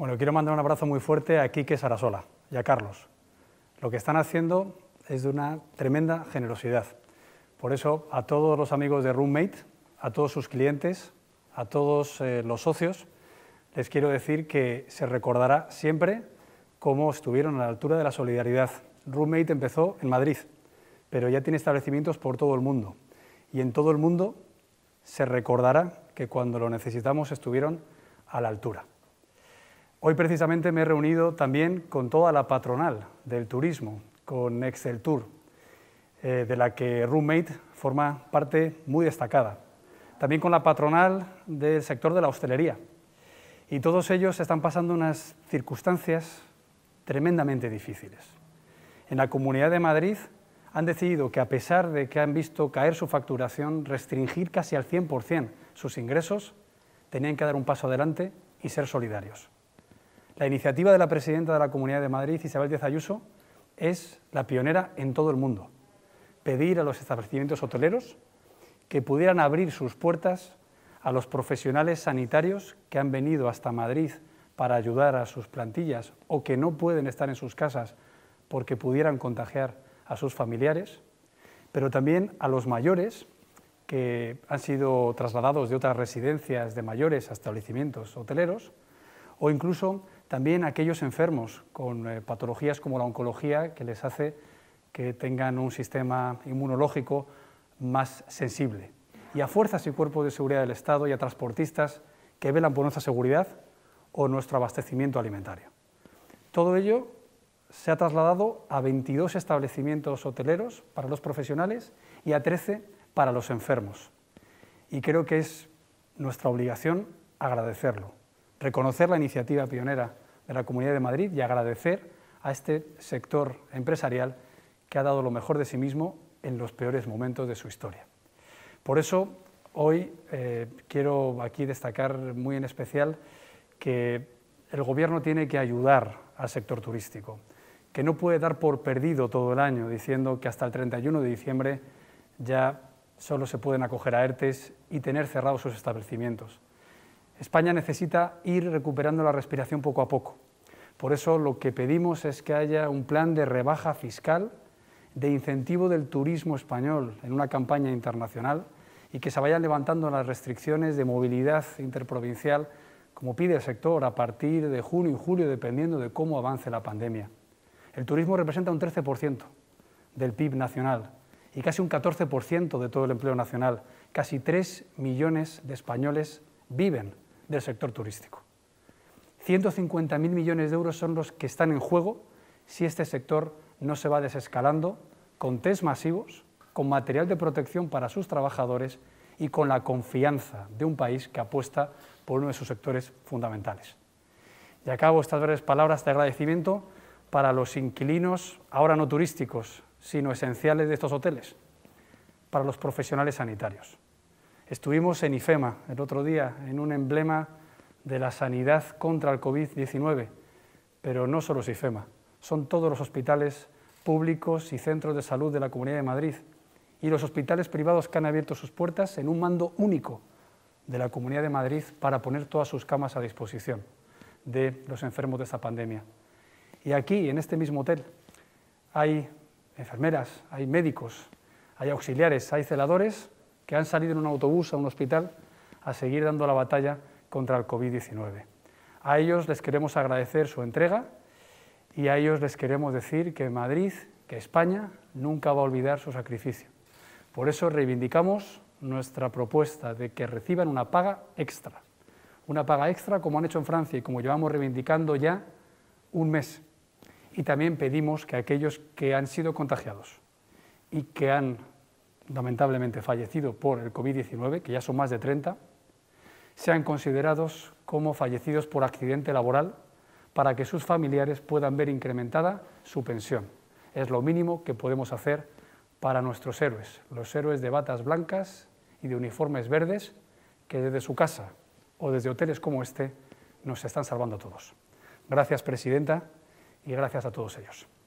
Bueno, quiero mandar un abrazo muy fuerte a Quique Sarasola y a Carlos. Lo que están haciendo es de una tremenda generosidad. Por eso, a todos los amigos de Roommate, a todos sus clientes, a todos eh, los socios, les quiero decir que se recordará siempre cómo estuvieron a la altura de la solidaridad. Roommate empezó en Madrid, pero ya tiene establecimientos por todo el mundo. Y en todo el mundo se recordará que cuando lo necesitamos estuvieron a la altura. Hoy precisamente me he reunido también con toda la patronal del turismo, con Excel Tour, eh, de la que Roommate forma parte muy destacada. También con la patronal del sector de la hostelería. Y todos ellos están pasando unas circunstancias tremendamente difíciles. En la Comunidad de Madrid han decidido que a pesar de que han visto caer su facturación, restringir casi al 100% sus ingresos, tenían que dar un paso adelante y ser solidarios. La iniciativa de la presidenta de la Comunidad de Madrid, Isabel Díaz Ayuso, es la pionera en todo el mundo. Pedir a los establecimientos hoteleros que pudieran abrir sus puertas a los profesionales sanitarios que han venido hasta Madrid para ayudar a sus plantillas o que no pueden estar en sus casas porque pudieran contagiar a sus familiares, pero también a los mayores que han sido trasladados de otras residencias de mayores a establecimientos hoteleros, o incluso también a aquellos enfermos con eh, patologías como la oncología que les hace que tengan un sistema inmunológico más sensible. Y a fuerzas y cuerpos de seguridad del Estado y a transportistas que velan por nuestra seguridad o nuestro abastecimiento alimentario. Todo ello se ha trasladado a 22 establecimientos hoteleros para los profesionales y a 13 para los enfermos. Y creo que es nuestra obligación agradecerlo reconocer la iniciativa pionera de la Comunidad de Madrid y agradecer a este sector empresarial que ha dado lo mejor de sí mismo en los peores momentos de su historia. Por eso, hoy eh, quiero aquí destacar muy en especial que el Gobierno tiene que ayudar al sector turístico, que no puede dar por perdido todo el año diciendo que hasta el 31 de diciembre ya solo se pueden acoger a ERTES y tener cerrados sus establecimientos. España necesita ir recuperando la respiración poco a poco. Por eso lo que pedimos es que haya un plan de rebaja fiscal, de incentivo del turismo español en una campaña internacional y que se vayan levantando las restricciones de movilidad interprovincial, como pide el sector, a partir de junio y julio, dependiendo de cómo avance la pandemia. El turismo representa un 13% del PIB nacional y casi un 14% de todo el empleo nacional. Casi 3 millones de españoles viven del sector turístico. 150.000 millones de euros son los que están en juego si este sector no se va desescalando con test masivos, con material de protección para sus trabajadores y con la confianza de un país que apuesta por uno de sus sectores fundamentales. Y acabo estas breves palabras de agradecimiento para los inquilinos, ahora no turísticos, sino esenciales de estos hoteles, para los profesionales sanitarios, Estuvimos en IFEMA el otro día, en un emblema de la sanidad contra el COVID-19, pero no solo es IFEMA, son todos los hospitales públicos y centros de salud de la Comunidad de Madrid y los hospitales privados que han abierto sus puertas en un mando único de la Comunidad de Madrid para poner todas sus camas a disposición de los enfermos de esta pandemia. Y aquí, en este mismo hotel, hay enfermeras, hay médicos, hay auxiliares, hay celadores que han salido en un autobús a un hospital a seguir dando la batalla contra el COVID-19. A ellos les queremos agradecer su entrega y a ellos les queremos decir que Madrid, que España, nunca va a olvidar su sacrificio. Por eso reivindicamos nuestra propuesta de que reciban una paga extra. Una paga extra como han hecho en Francia y como llevamos reivindicando ya un mes. Y también pedimos que aquellos que han sido contagiados y que han lamentablemente fallecido por el COVID-19, que ya son más de 30, sean considerados como fallecidos por accidente laboral para que sus familiares puedan ver incrementada su pensión. Es lo mínimo que podemos hacer para nuestros héroes, los héroes de batas blancas y de uniformes verdes que desde su casa o desde hoteles como este nos están salvando a todos. Gracias, Presidenta, y gracias a todos ellos.